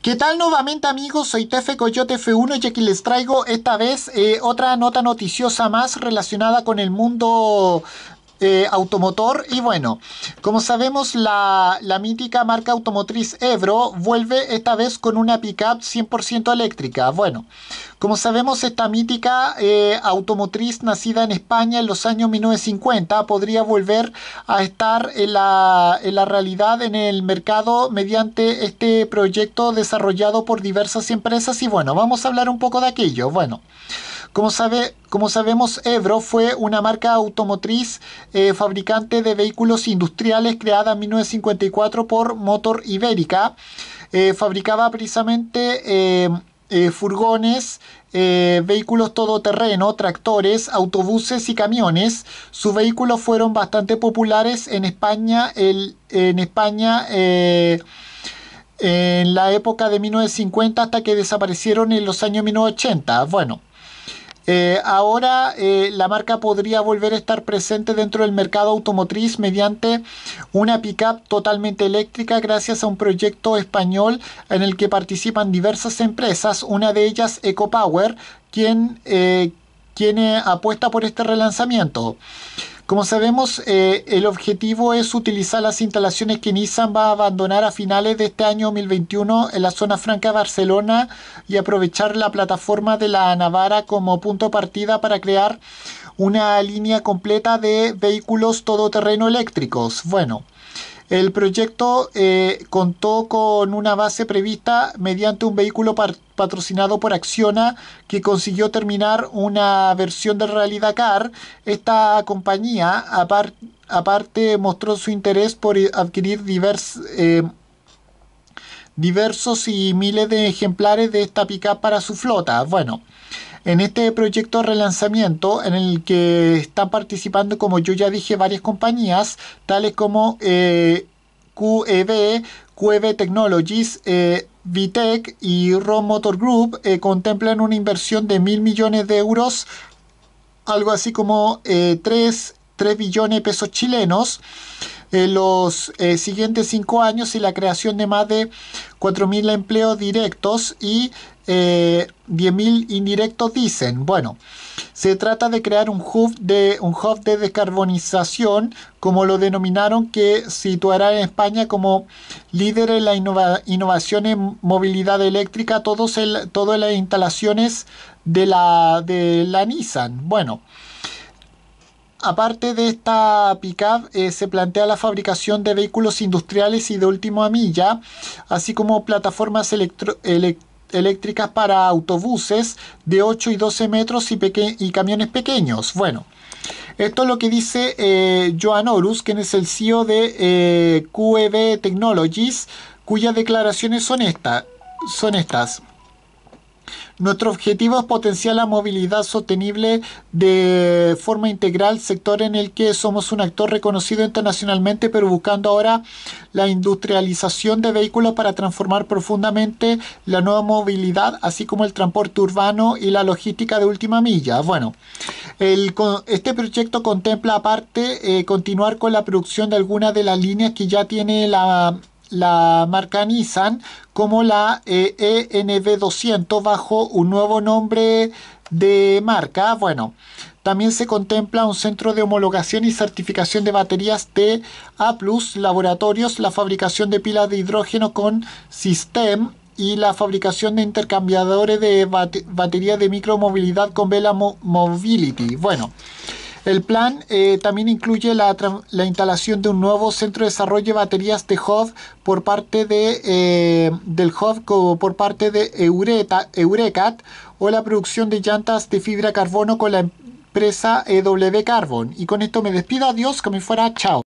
¿Qué tal nuevamente amigos? Soy Tefe Coyote F1 y aquí les traigo esta vez eh, otra nota noticiosa más relacionada con el mundo este automotor. Y bueno, como sabemos, la, mítica marca automotriz Ebro vuelve esta vez con una pickup 100% eléctrica. Bueno, como sabemos, esta mítica eh, automotriz nacida en España en los años 1950 podría volver a estar en la, en la realidad en el mercado mediante este proyecto desarrollado por diversas empresas. Y bueno, vamos a hablar un poco de aquello. Bueno. Como, sabe, como sabemos, Ebro fue una marca automotriz eh, fabricante de vehículos industriales creada en 1954 por Motor Ibérica. Eh, fabricaba precisamente eh, furgones, vehículos todoterreno, tractores, autobuses y camiones. Sus vehículos fueron bastante populares en España. en España en la época de 1950 hasta que desaparecieron en los años 1980. Bueno, eh, ahora eh, la marca podría volver a estar presente dentro del mercado automotriz mediante una pickup totalmente eléctrica gracias a un proyecto español en el que participan diversas empresas, una de ellas EcoPower, quien, eh, quien apuesta por este relanzamiento. Como sabemos, eh, el objetivo es utilizar las instalaciones que Nissan va a abandonar a finales de este año 2021 en la zona franca de Barcelona y aprovechar la plataforma de la Navara como punto partida para crear una línea completa de vehículos todoterreno eléctricos. Bueno, el proyecto eh, contó con una base prevista mediante un vehículo partido patrocinado por Acciona, que consiguió terminar una versión de realidad car. Esta compañía, aparte, mostró su interés por adquirir eh, diversos y miles de ejemplares de esta pickup para su flota. Bueno. En este proyecto de relanzamiento, en el que están participando, como yo ya dije, varias compañías, tales como eh, QEB, Cueve Technologies, eh, Vitec y ROM Motor Group eh, contemplan una inversión de mil millones de euros, algo así como eh, tres 3, billones de pesos chilenos, en los eh, siguientes cinco años y la creación de más de mil empleos directos y 10.000 eh, indirectos dicen, bueno, se trata de crear un hub de, un hub de descarbonización, como lo denominaron, que situará en España como líder en la innovación en movilidad eléctrica, todos todas las instalaciones de la, de Nissan. Bueno. Aparte de esta pickup, eh, se plantea la fabricación de vehículos industriales y de última milla, así como plataformas electro, eléctricas para autobuses de 8 y 12 metros y, camiones pequeños. Bueno, esto es lo que dice eh, Joan Orus, quien es el CEO de eh, e Technologies, cuyas declaraciones son estas. Nuestro objetivo es potenciar la movilidad sostenible de forma integral, sector en el que somos un actor reconocido internacionalmente, pero buscando ahora la industrialización de vehículos para transformar profundamente la nueva movilidad, así como el transporte urbano y la logística de última milla. Bueno, este proyecto contempla aparte eh, continuar con la producción de algunas de las líneas que ya tiene la la marca Nissan como la eh, 200 e bajo un nuevo nombre de marca. Bueno, también se contempla un centro de homologación y certificación de baterías de A+, laboratorios, la fabricación de pilas de hidrógeno con System y la fabricación de intercambiadores de baterías batería de micromovilidad con Vela Mobility. Bueno, el plan eh, también incluye la, instalación de un nuevo centro de desarrollo de baterías de HOV por parte de, eh, del por parte de Eurecat o la producción de llantas de fibra carbono con la empresa EW eh, Carbon. Y con esto me despido. Adiós, que me fuera. Chao.